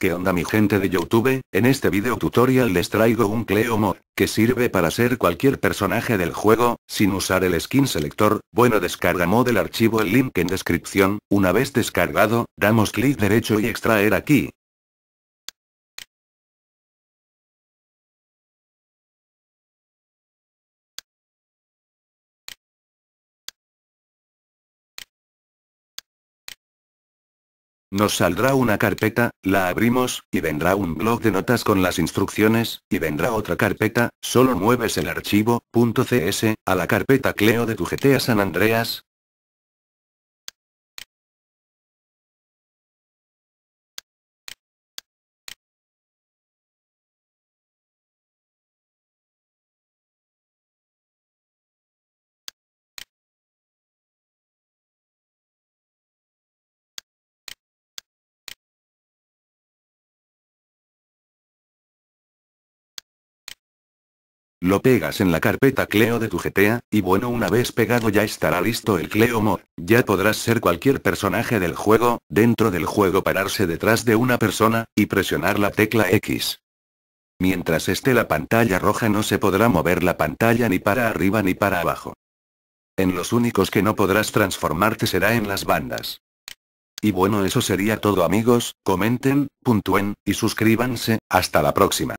¿Qué onda mi gente de Youtube? En este video tutorial les traigo un Cleo Mod, que sirve para ser cualquier personaje del juego, sin usar el skin selector, bueno descarga mod el archivo el link en descripción, una vez descargado, damos clic derecho y extraer aquí, Nos saldrá una carpeta, la abrimos, y vendrá un blog de notas con las instrucciones, y vendrá otra carpeta, solo mueves el archivo, .cs, a la carpeta Cleo de tu GTA San Andreas, Lo pegas en la carpeta Cleo de tu GTA, y bueno una vez pegado ya estará listo el Cleo Mod, ya podrás ser cualquier personaje del juego, dentro del juego pararse detrás de una persona, y presionar la tecla X. Mientras esté la pantalla roja no se podrá mover la pantalla ni para arriba ni para abajo. En los únicos que no podrás transformarte será en las bandas. Y bueno eso sería todo amigos, comenten, puntúen, y suscríbanse, hasta la próxima.